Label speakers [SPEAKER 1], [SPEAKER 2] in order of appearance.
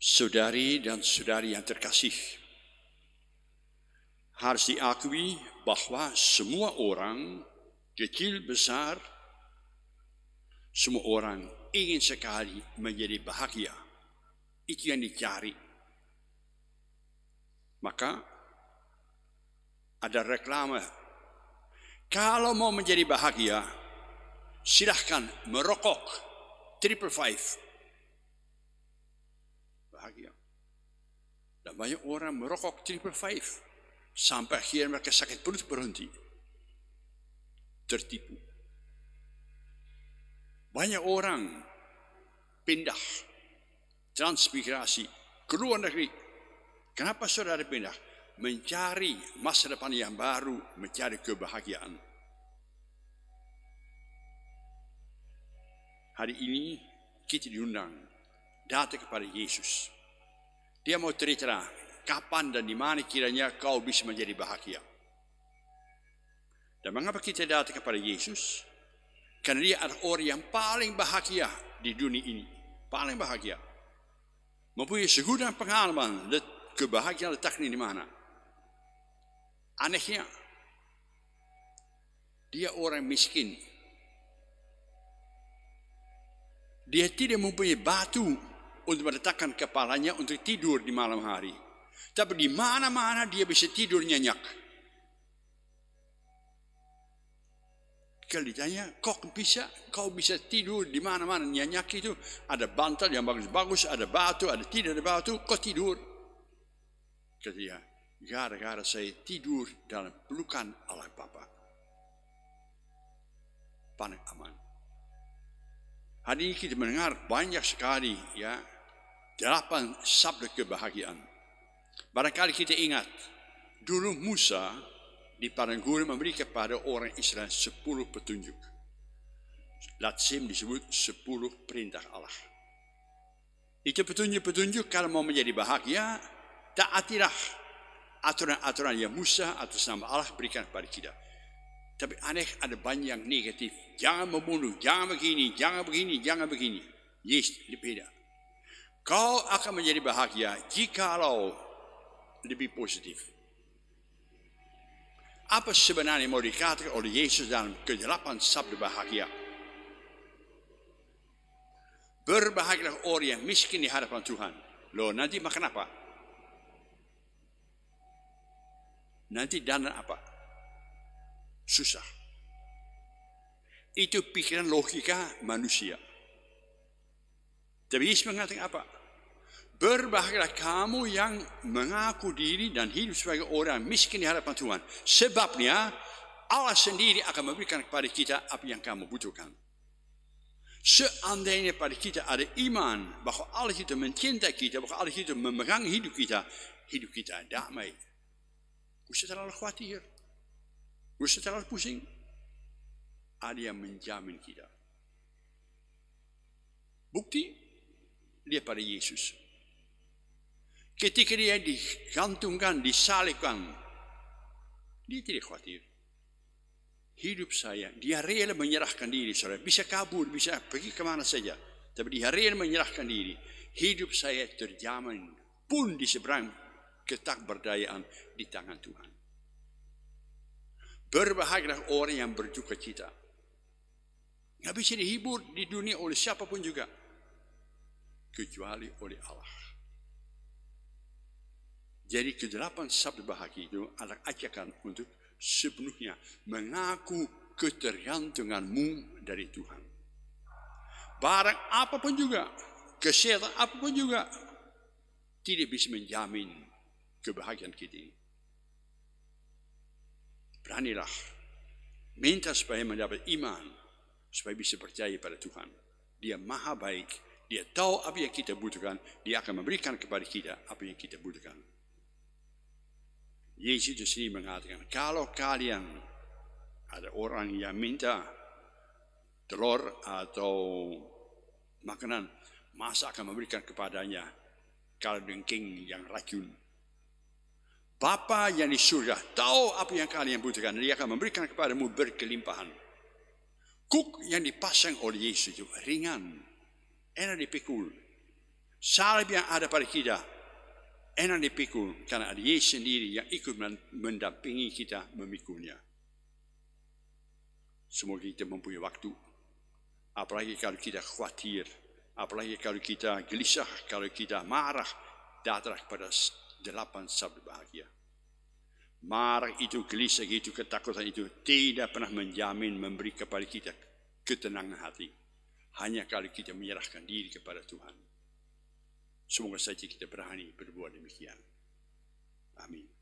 [SPEAKER 1] Saudari dan saudari yang terkasih, harus diakui bahwa semua orang, kecil besar, semua orang ingin sekali menjadi bahagia. Itu yang dicari. Maka ada reklame. Kalau mau menjadi bahagia, silahkan merokok triple five bahagia. Dan banyak orang merokok triple five. Sampai akhirnya mereka sakit perut berhenti. Tertipu. Banyak orang pindah, transmigrasi, ke luar negeri. Kenapa saudara pindah? Mencari masa depan yang baru, mencari kebahagiaan. Hari ini kita diundang datang kepada Yesus. Dia mau cerita kapan dan di mana kiranya kau bisa menjadi bahagia. Dan mengapa kita datang kepada Yesus? Karena dia adalah orang yang paling bahagia di dunia ini. Paling bahagia. Mempunyai segudang pengalaman kebahagiaan letaknya di mana. Anehnya, dia orang miskin. Dia tidak mempunyai batu untuk meletakkan kepalanya untuk tidur di malam hari. Tapi di mana-mana dia bisa tidur nyenyak. Kalau ditanya, kok bisa? Kau bisa tidur di mana-mana nyenyak itu? Ada bantal yang bagus-bagus, ada batu, ada tidak ada batu, Kok tidur. Kata dia, gara-gara saya tidur dalam pelukan Allah Bapa. Panik aman. Hari ini kita mendengar banyak sekali ya Delapan sabda kebahagiaan. Barangkali kita ingat, dulu Musa di padang gurun memberi kepada orang Israel sepuluh petunjuk. Latsim disebut sepuluh perintah Allah. Itu petunjuk-petunjuk kalau mau menjadi bahagia, taatilah aturan-aturan yang Musa atau sama Allah berikan kepada kita. Tapi aneh ada banyak yang negatif. Jangan membunuh, jangan begini, jangan begini, jangan begini. Yes, dah. Kau akan menjadi bahagia jika kau lebih positif. Apa sebenarnya mau dikatakan oleh Yesus dalam kejelapan sabda bahagia? Berbahagialah orang yang miskin di hadapan Tuhan. Loh, nanti makan apa? Nanti dana apa? Susah. Itu pikiran logika manusia. Tapi Yesus mengatakan apa? Berbahagialah kamu yang mengaku diri dan hidup sebagai orang miskin di hadapan Tuhan. Sebabnya Allah sendiri akan memberikan kepada kita apa yang kamu butuhkan. Seandainya pada kita ada iman bahwa Allah itu mencintai kita, bahwa Allah itu memegang hidup kita, hidup kita damai. Usah terlalu khawatir. Usah terlalu pusing. Ada yang menjamin kita. Bukti dia pada Yesus. Ketika dia digantungkan, disalibkan, dia tidak khawatir. Hidup saya, dia rela menyerahkan diri, saudara. Bisa kabur, bisa pergi kemana saja. Tapi dia rela menyerahkan diri. Hidup saya terjamin pun di seberang ketak berdayaan di tangan Tuhan. Berbahagialah orang yang berduka cita. Nggak bisa dihibur di dunia oleh siapapun juga kecuali oleh Allah. Jadi kedelapan sabda bahagia itu adalah ajakan untuk sepenuhnya mengaku ketergantunganmu dari Tuhan. Barang apapun juga, kesehatan apapun juga, tidak bisa menjamin kebahagiaan kita. Beranilah, minta supaya mendapat iman, supaya bisa percaya pada Tuhan. Dia maha baik, dia tahu apa yang kita butuhkan. Dia akan memberikan kepada kita apa yang kita butuhkan. Yesus di sini mengatakan, kalau kalian ada orang yang minta telur atau makanan, masa akan memberikan kepadanya kalau dengking yang racun. Bapa yang di surga tahu apa yang kalian butuhkan. Dia akan memberikan kepadamu berkelimpahan. Kuk yang dipasang oleh Yesus itu ringan dipikul. yang ada pada kita, παρκίδα. dipikul karena ada Yesus sendiri yang ikut mendampingi kita memikulnya. Semoga kita mempunyai waktu. Apalagi kalau kita khawatir. Apalagi kalau kita gelisah. Kalau kita marah. Datang pada delapan sabda bahagia. Marah itu, gelisah itu, ketakutan itu tidak pernah menjamin memberi kepada kita ketenangan hati. Hanya kalau kita menyerahkan diri kepada Tuhan. Semoga saja kita berani berbuat demikian. Amin.